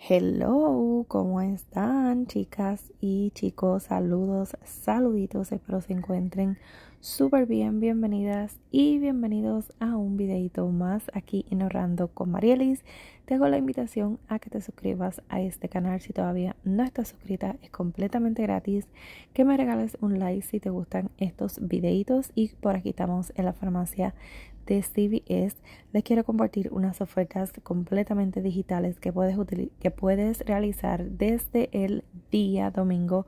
Hello, ¿cómo están chicas y chicos? Saludos, saluditos, espero se encuentren súper bien, bienvenidas y bienvenidos a un videito más aquí en Orando con Marielis. Te hago la invitación a que te suscribas a este canal si todavía no estás suscrita, es completamente gratis, que me regales un like si te gustan estos videitos y por aquí estamos en la farmacia de CBS, les quiero compartir unas ofertas completamente digitales que puedes, que puedes realizar desde el día domingo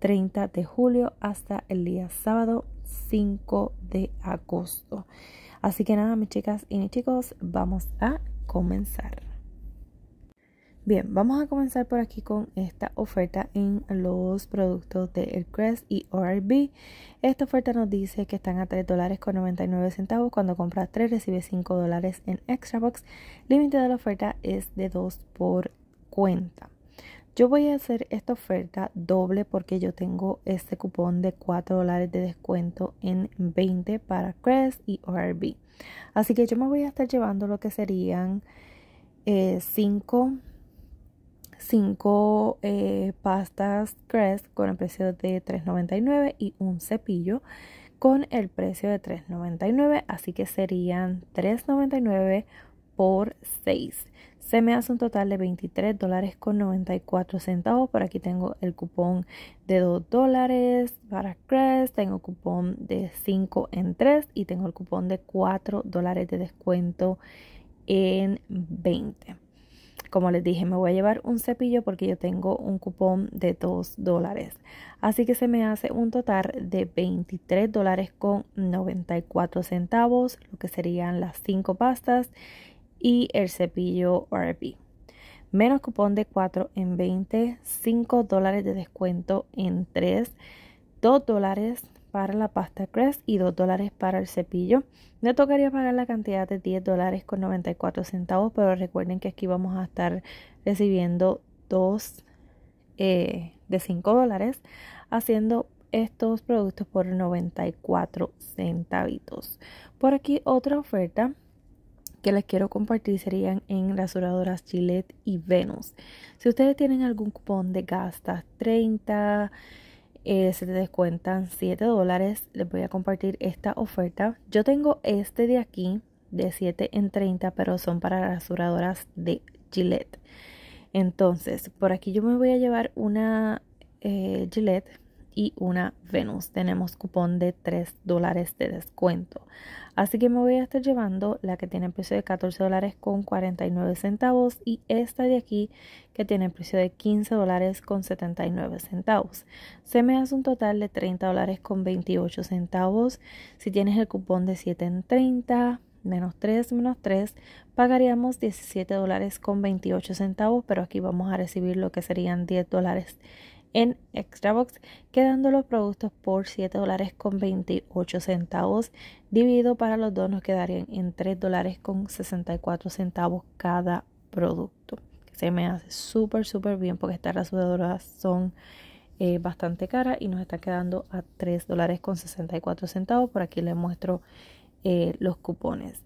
30 de julio hasta el día sábado 5 de agosto. Así que nada, mis chicas y mis chicos, vamos a comenzar. Bien, vamos a comenzar por aquí con esta oferta en los productos de Crest y ORB. Esta oferta nos dice que están a $3.99 dólares con 99 centavos. Cuando compras 3 recibes 5 dólares en Extra Box. Límite de la oferta es de 2 por cuenta. Yo voy a hacer esta oferta doble porque yo tengo este cupón de 4 dólares de descuento en 20 para Crest y ORB. Así que yo me voy a estar llevando lo que serían eh, 5 eh, pastas Crest con el precio de $3.99 y un cepillo con el precio de $3.99, así que serían $3.99 por 6. Se me hace un total de $23.94, dólares Por aquí tengo el cupón de 2 dólares para Crest, tengo cupón de 5 en 3 y tengo el cupón de 4 dólares de descuento en 20. Como les dije, me voy a llevar un cepillo porque yo tengo un cupón de 2 dólares. Así que se me hace un total de 23 dólares con 94 centavos, lo que serían las 5 pastas y el cepillo R.P. Menos cupón de 4 en 20, 5 dólares de descuento en 3, 2 dólares para la pasta Crest y 2 dólares para el cepillo. Me tocaría pagar la cantidad de 10 dólares con 94 centavos, pero recuerden que aquí vamos a estar recibiendo 2 eh, de 5 dólares, haciendo estos productos por 94 centavitos. Por aquí otra oferta que les quiero compartir serían en rasuradoras Gillette y Venus. Si ustedes tienen algún cupón de gastas 30 eh, se te descuentan 7 dólares. Les voy a compartir esta oferta. Yo tengo este de aquí de 7 en 30, pero son para las duradoras de Gillette. Entonces, por aquí yo me voy a llevar una eh, Gillette y una Venus. Tenemos cupón de 3 dólares de descuento. Así que me voy a estar llevando la que tiene precio de 14 dólares con 49 centavos y esta de aquí que tiene precio de 15 dólares con 79 centavos. Se me hace un total de 30 dólares con 28 centavos. Si tienes el cupón de 7 en 30 menos 3 menos 3 pagaríamos 17 dólares con 28 centavos pero aquí vamos a recibir lo que serían 10 dólares en box quedando los productos por 7 dólares con 28 centavos, dividido para los dos nos quedarían en 3 dólares con 64 centavos cada producto. Se me hace súper, súper bien porque estas rasuradoras son eh, bastante caras y nos está quedando a 3 dólares con 64 centavos. Por aquí les muestro eh, los cupones.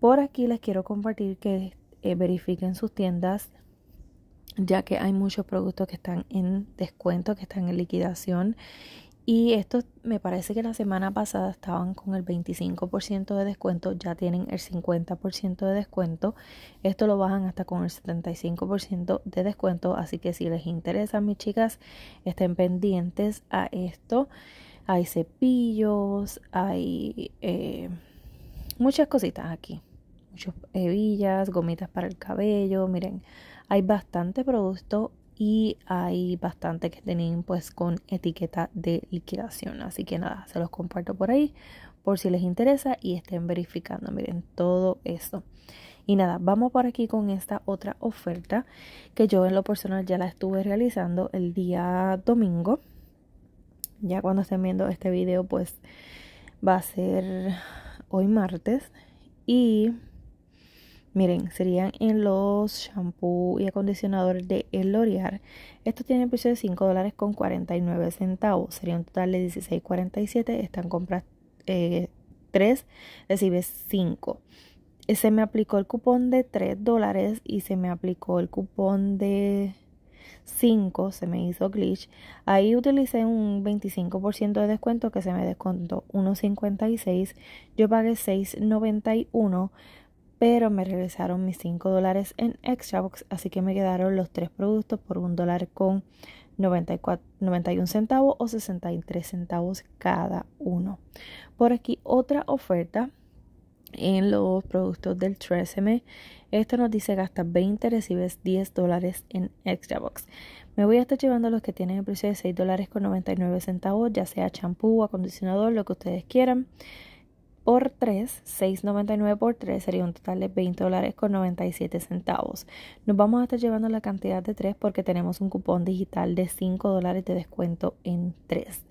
Por aquí les quiero compartir que eh, verifiquen sus tiendas ya que hay muchos productos que están en descuento, que están en liquidación. Y esto me parece que la semana pasada estaban con el 25% de descuento, ya tienen el 50% de descuento. Esto lo bajan hasta con el 75% de descuento, así que si les interesa, mis chicas, estén pendientes a esto. Hay cepillos, hay eh, muchas cositas aquí muchas hebillas, gomitas para el cabello, miren, hay bastante producto y hay bastante que tienen pues con etiqueta de liquidación, así que nada, se los comparto por ahí por si les interesa y estén verificando, miren, todo esto. Y nada, vamos por aquí con esta otra oferta que yo en lo personal ya la estuve realizando el día domingo. Ya cuando estén viendo este video, pues va a ser hoy martes. Y Miren, serían en los shampoo y acondicionadores de El L'Oreal. tiene tienen precio de $5.49. dólares con centavos. Sería un total de 16.47. Están compras eh, 3, recibes 5. Se me aplicó el cupón de 3 dólares y se me aplicó el cupón de 5. Se me hizo glitch. Ahí utilicé un 25% de descuento que se me descontó 1.56. Yo pagué 6.91 pero me regresaron mis 5 dólares en box así que me quedaron los tres productos por un dólar con 94, 91 centavos o 63 centavos cada uno. Por aquí otra oferta en los productos del 13 Esto nos dice gasta 20, recibes 10 dólares en Extra Box. Me voy a estar llevando los que tienen el precio de 6 dólares con 99 centavos, ya sea champú, acondicionador, lo que ustedes quieran por 3, 6.99 por 3 sería un total de 20 dólares con 97 centavos. Nos vamos a estar llevando la cantidad de 3 porque tenemos un cupón digital de 5 dólares de descuento en 3.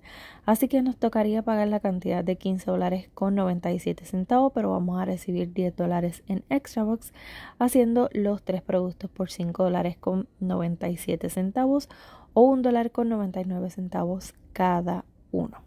Así que nos tocaría pagar la cantidad de 15 dólares con 97 centavos, pero vamos a recibir 10 dólares en extra box haciendo los 3 productos por 5 dólares con 97 centavos o 1 dólar con 99 centavos cada uno.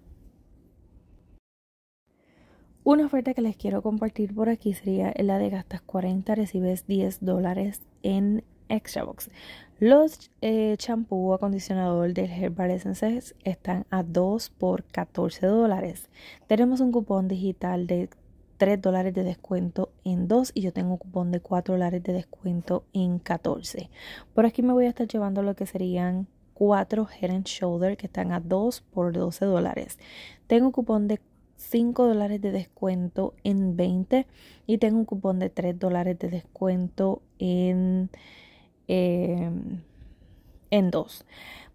Una oferta que les quiero compartir por aquí sería la de gastas 40, recibes 10 dólares en Extra Box. Los eh, champú acondicionador del Herbal Essences están a 2 por 14 dólares. Tenemos un cupón digital de 3 dólares de descuento en 2 y yo tengo un cupón de 4 dólares de descuento en 14. Por aquí me voy a estar llevando lo que serían 4 Head and Shoulder que están a 2 por 12 dólares. Tengo un cupón de 5 dólares de descuento en 20 y tengo un cupón de 3 dólares de descuento en, 2. Em,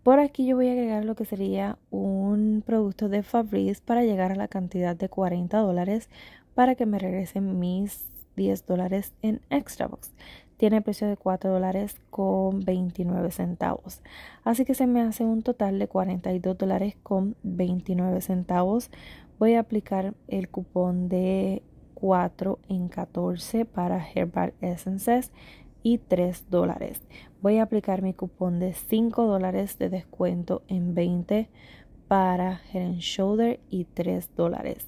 Por aquí yo voy a agregar lo que sería un producto de Fabrice para llegar a la cantidad de 40 dólares para que me regresen mis 10 dólares en Extra Box. Tiene precio de 4 dólares con 29 centavos. Así que se me hace un total de 42 dólares con 29 centavos Voy a aplicar el cupón de 4 en 14 para Herbal Essences y 3 dólares. Voy a aplicar mi cupón de 5 dólares de descuento en 20 para Head Shoulder y 3 dólares.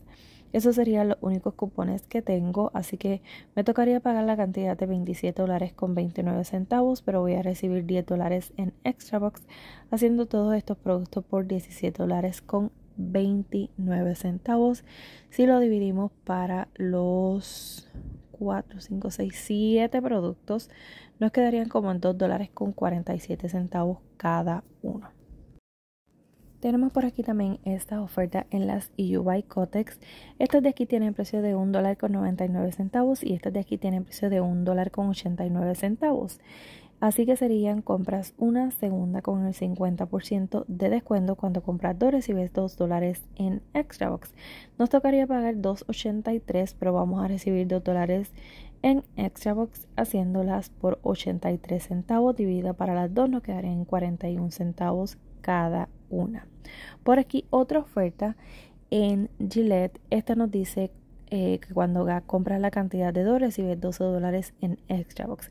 Esos serían los únicos cupones que tengo, así que me tocaría pagar la cantidad de 27 dólares con 29 centavos, pero voy a recibir 10 dólares en extra box, haciendo todos estos productos por 17 dólares con 29 centavos. Si lo dividimos para los 4, 5, 6, 7 productos, nos quedarían como en 2 dólares con 47 centavos cada uno. Tenemos por aquí también esta oferta en las yubai Cotex. Estas de aquí tienen precio de 1 dólar con 99 centavos y estas de aquí tienen precio de 1 dólar con 89 centavos. Así que serían compras una segunda con el 50% de descuento cuando compras dos recibes 2 dólares en Box. Nos tocaría pagar 2.83 pero vamos a recibir 2 dólares en Box haciéndolas por 83 centavos dividida para las dos nos quedarían 41 centavos cada una. Por aquí otra oferta en Gillette. Esta nos dice eh, que cuando compras la cantidad de dos recibes 12 dólares en Box.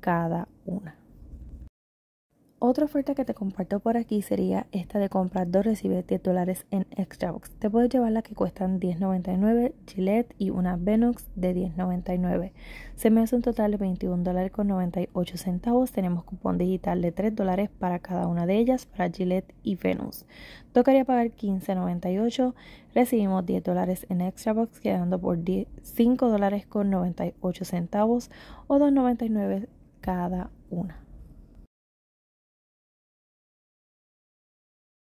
cada una. Otra oferta que te comparto por aquí sería esta de comprar dos 10 dólares en Extrabox. Te puedes llevar la que cuestan $10.99, Gillette y una Venux de $10.99. Se me hace un total de $21.98. Tenemos cupón digital de $3 para cada una de ellas, para Gillette y Venus. Tocaría pagar $15.98. Recibimos $10 dólares en Extrabox, quedando por $5.98 o $2.99 cada una.